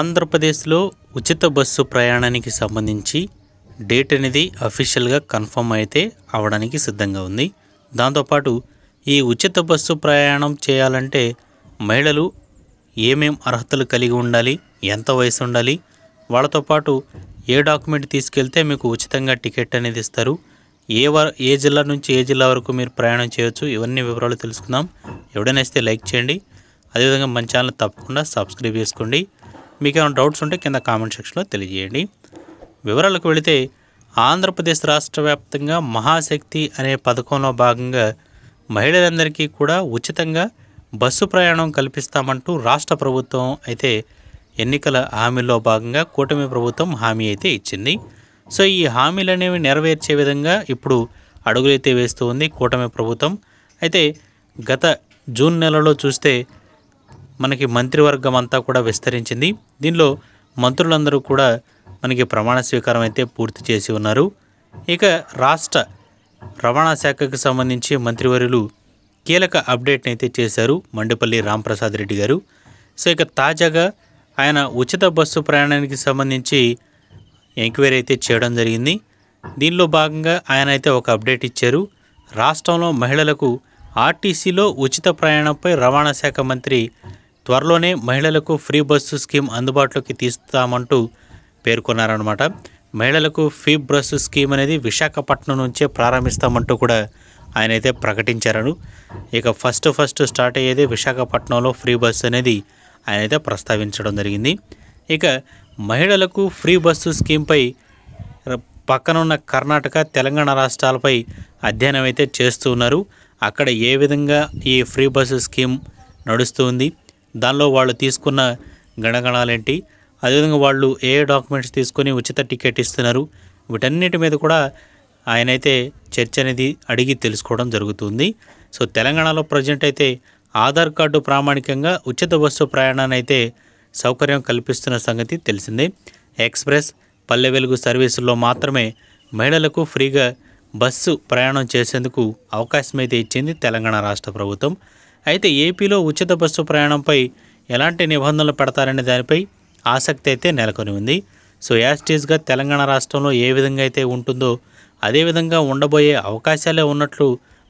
ఆంధ్రప్రదేశ్లో ఉచిత బస్సు ప్రయాణానికి సంబంధించి డేట్ అనేది అఫీషియల్గా కన్ఫర్మ్ అయితే అవడానికి సిద్ధంగా ఉంది దాంతోపాటు ఈ ఉచిత బస్సు ప్రయాణం చేయాలంటే మహిళలు ఏమేం అర్హతలు కలిగి ఉండాలి ఎంత వయసు ఉండాలి వాళ్ళతో పాటు ఏ డాక్యుమెంట్ తీసుకెళ్తే మీకు ఉచితంగా టికెట్ అనేది ఇస్తారు ఏ ఏ జిల్లా నుంచి ఏ జిల్లా వరకు మీరు ప్రయాణం చేయవచ్చు ఇవన్నీ వివరాలు తెలుసుకుందాం ఎవడైనా ఇస్తే లైక్ చేయండి అదేవిధంగా మన ఛానల్ తప్పకుండా సబ్స్క్రైబ్ చేసుకోండి మీకు ఏమైనా డౌట్స్ ఉంటే కింద కామెంట్ సెక్షన్లో తెలియజేయండి వివరాలకు వెళితే ఆంధ్రప్రదేశ్ రాష్ట్ర వ్యాప్తంగా మహాశక్తి అనే పథకంలో భాగంగా మహిళలందరికీ కూడా ఉచితంగా బస్సు ప్రయాణం కల్పిస్తామంటూ రాష్ట్ర ప్రభుత్వం అయితే ఎన్నికల హామీలో భాగంగా కూటమి ప్రభుత్వం హామీ అయితే ఇచ్చింది సో ఈ హామీలు అనేవి నెరవేర్చే విధంగా ఇప్పుడు అడుగులైతే వేస్తూ ఉంది కూటమి ప్రభుత్వం అయితే గత జూన్ నెలలో చూస్తే మనకి మంత్రివర్గం అంతా కూడా విస్తరించింది దీనిలో మంత్రులందరూ కూడా మనకి ప్రమాణ స్వీకారం అయితే పూర్తి చేసి ఉన్నారు ఇక రాష్ట్ర రవాణా శాఖకు సంబంధించి మంత్రివర్యులు కీలక అప్డేట్ని అయితే చేశారు మండిపల్లి రాంప్రసాద్ రెడ్డి గారు సో ఇక తాజాగా ఆయన ఉచిత బస్సు ప్రయాణానికి సంబంధించి ఎంక్వైరీ అయితే చేయడం జరిగింది దీనిలో భాగంగా ఆయన అయితే ఒక అప్డేట్ ఇచ్చారు రాష్ట్రంలో మహిళలకు ఆర్టీసీలో ఉచిత ప్రయాణంపై రవాణా శాఖ మంత్రి త్వరలోనే మహిళలకు ఫ్రీ బస్సు స్కీమ్ అందుబాటులోకి తీస్తామంటూ పేర్కొన్నారనమాట మహిళలకు ఫ్రీ బస్సు స్కీమ్ అనేది విశాఖపట్నం నుంచే ప్రారంభిస్తామంటూ కూడా ఆయన అయితే ప్రకటించారను ఇక ఫస్ట్ ఫస్ట్ స్టార్ట్ అయ్యేది విశాఖపట్నంలో ఫ్రీ బస్సు అనేది ఆయన అయితే ప్రస్తావించడం జరిగింది ఇక మహిళలకు ఫ్రీ బస్సు స్కీమ్పై పక్కనున్న కర్ణాటక తెలంగాణ రాష్ట్రాలపై అధ్యయనం అయితే ఉన్నారు అక్కడ ఏ విధంగా ఈ ఫ్రీ బస్సు స్కీమ్ నడుస్తుంది దానిలో వాళ్ళు తీసుకున్న గణగణాలేంటి అదేవిధంగా వాళ్ళు ఏ డాక్యుమెంట్స్ తీసుకొని ఉచిత టికెట్ ఇస్తున్నారు వీటన్నిటి మీద కూడా ఆయనైతే చర్చ అనేది అడిగి తెలుసుకోవడం జరుగుతుంది సో తెలంగాణలో ప్రజెంట్ అయితే ఆధార్ కార్డు ప్రామాణికంగా ఉచిత బస్సు ప్రయాణాన్ని అయితే సౌకర్యం కల్పిస్తున్న సంగతి తెలిసిందే ఎక్స్ప్రెస్ పల్లె వెలుగు సర్వీసుల్లో మాత్రమే మహిళలకు ఫ్రీగా బస్సు ప్రయాణం చేసేందుకు అవకాశం అయితే ఇచ్చింది తెలంగాణ రాష్ట్ర ప్రభుత్వం అయితే ఏపీలో ఉచిత బస్సు ప్రయాణంపై ఎలాంటి నిబంధనలు పెడతారనే దానిపై ఆసక్తి అయితే నెలకొని ఉంది సో యాస్టీస్గా తెలంగాణ రాష్ట్రంలో ఏ విధంగా అయితే ఉంటుందో అదేవిధంగా ఉండబోయే అవకాశాలే ఉన్నట్లు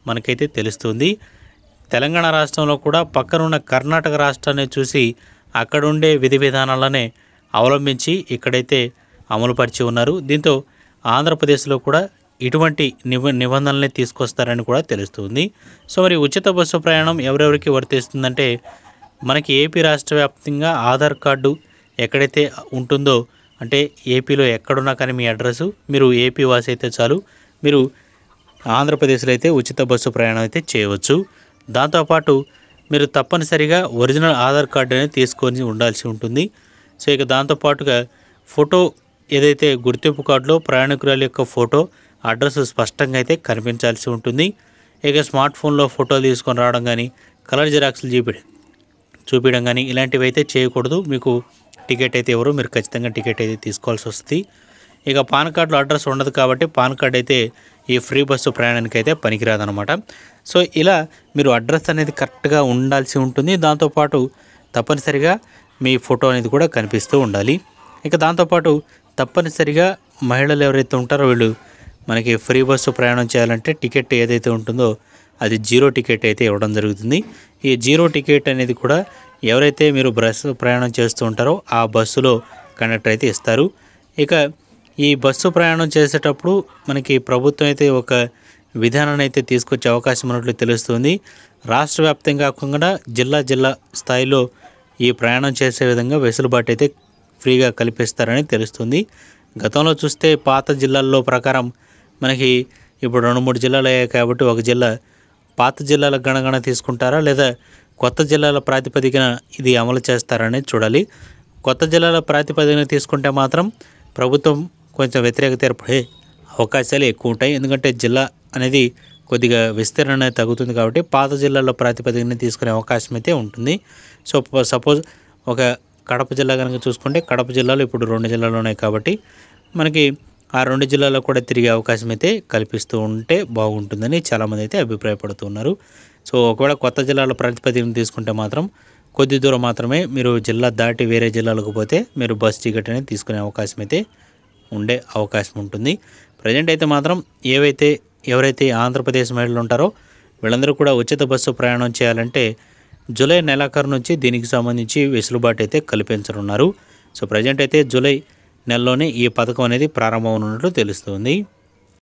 మనకైతే తెలుస్తుంది తెలంగాణ రాష్ట్రంలో కూడా పక్కనున్న కర్ణాటక రాష్ట్రాన్ని చూసి అక్కడుండే విధి విధానాలనే అవలంబించి ఇక్కడైతే అమలుపరిచి ఉన్నారు దీంతో ఆంధ్రప్రదేశ్లో కూడా ఇటువంటి నిబ నిబంధనలే తీసుకొస్తారని కూడా తెలుస్తుంది సో మరి ఉచిత బస్సు ప్రయాణం ఎవరెవరికి వర్తిస్తుందంటే మనకి ఏపీ రాష్ట్ర వ్యాప్తంగా ఆధార్ కార్డు ఎక్కడైతే ఉంటుందో అంటే ఏపీలో ఎక్కడున్నా కానీ మీ అడ్రస్సు మీరు ఏపీ వాసి అయితే చాలు మీరు ఆంధ్రప్రదేశ్లో అయితే ఉచిత బస్సు ప్రయాణం అయితే చేయవచ్చు దాంతోపాటు మీరు తప్పనిసరిగా ఒరిజినల్ ఆధార్ కార్డు అనేది తీసుకొని ఉండాల్సి ఉంటుంది సో ఇక దాంతోపాటుగా ఫోటో ఏదైతే గుర్తింపు కార్డులో ప్రయాణికురాల యొక్క ఫోటో అడ్రస్ స్పష్టంగా అయితే కనిపించాల్సి ఉంటుంది ఇక స్మార్ట్ ఫోన్లో ఫోటోలు తీసుకొని రావడం కానీ కలర్ జిరాక్స్లు చూపించడం చూపించడం కానీ ఇలాంటివి అయితే చేయకూడదు మీకు టికెట్ అయితే ఎవరు మీరు ఖచ్చితంగా టికెట్ అయితే తీసుకోవాల్సి వస్తుంది ఇక పాన్ కార్డులో అడ్రస్ ఉండదు కాబట్టి పాన్ కార్డ్ అయితే ఈ ఫ్రీ బస్సు ప్రయాణానికి అయితే పనికిరాదనమాట సో ఇలా మీరు అడ్రస్ అనేది కరెక్ట్గా ఉండాల్సి ఉంటుంది దాంతోపాటు తప్పనిసరిగా మీ ఫోటో అనేది కూడా కనిపిస్తూ ఉండాలి ఇక దాంతోపాటు తప్పనిసరిగా మహిళలు ఎవరైతే ఉంటారో వీళ్ళు మనకి ఫ్రీ బస్సు ప్రయాణం చేయాలంటే టికెట్ ఏదైతే ఉంటుందో అది జీరో టికెట్ అయితే ఇవ్వడం జరుగుతుంది ఈ జీరో టికెట్ అనేది కూడా ఎవరైతే మీరు బస్సు ప్రయాణం చేస్తూ ఉంటారో ఆ బస్సులో కండక్టర్ అయితే ఇస్తారు ఇక ఈ బస్సు ప్రయాణం చేసేటప్పుడు మనకి ప్రభుత్వం అయితే ఒక విధానాన్ని అయితే తీసుకొచ్చే అవకాశం ఉన్నట్లు తెలుస్తుంది రాష్ట్ర వ్యాప్తంగా కాకుండా జిల్లా జిల్లా స్థాయిలో ఈ ప్రయాణం చేసే విధంగా వెసులుబాటు అయితే ఫ్రీగా కల్పిస్తారని తెలుస్తుంది గతంలో చూస్తే పాత జిల్లాల్లో ప్రకారం మనకి ఇప్పుడు రెండు మూడు జిల్లాలు అయ్యాయి కాబట్టి ఒక జిల్లా పాత జిల్లాల గణగణ తీసుకుంటారా లేదా కొత్త జిల్లాల ప్రాతిపదికన ఇది అమలు చేస్తారని చూడాలి కొత్త జిల్లాల ప్రాతిపదికన తీసుకుంటే మాత్రం ప్రభుత్వం కొంచెం వ్యతిరేకత ఏర్పడే అవకాశాలు ఎక్కువ ఉంటాయి ఎందుకంటే జిల్లా అనేది కొద్దిగా విస్తీర్ణ తగ్గుతుంది కాబట్టి పాత జిల్లాల్లో ప్రాతిపదికన తీసుకునే అవకాశం అయితే ఉంటుంది సో సపోజ్ ఒక కడప జిల్లా కనుక చూసుకుంటే కడప జిల్లాలో ఇప్పుడు రెండు జిల్లాలు ఉన్నాయి కాబట్టి మనకి ఆ రెండు జిల్లాల్లో కూడా తిరిగే అవకాశం అయితే కల్పిస్తూ ఉంటే బాగుంటుందని చాలామంది అయితే అభిప్రాయపడుతున్నారు సో ఒకవేళ కొత్త జిల్లాల ప్రాతిపదికను తీసుకుంటే మాత్రం కొద్ది దూరం మాత్రమే మీరు జిల్లా దాటి వేరే జిల్లాలకు పోతే మీరు బస్ టికెట్ అనేది తీసుకునే అవకాశం అయితే ఉండే అవకాశం ఉంటుంది ప్రజెంట్ అయితే మాత్రం ఏవైతే ఎవరైతే ఆంధ్రప్రదేశ్ మహిళలు ఉంటారో వీళ్ళందరూ కూడా ఉచిత బస్సు ప్రయాణం చేయాలంటే జూలై నెలాఖరు నుంచి దీనికి సంబంధించి వెసులుబాటు అయితే కల్పించనున్నారు సో ప్రజెంట్ అయితే జూలై నెలలోనే ఈ పథకం అనేది ప్రారంభం ఉన్నట్లు తెలుస్తుంది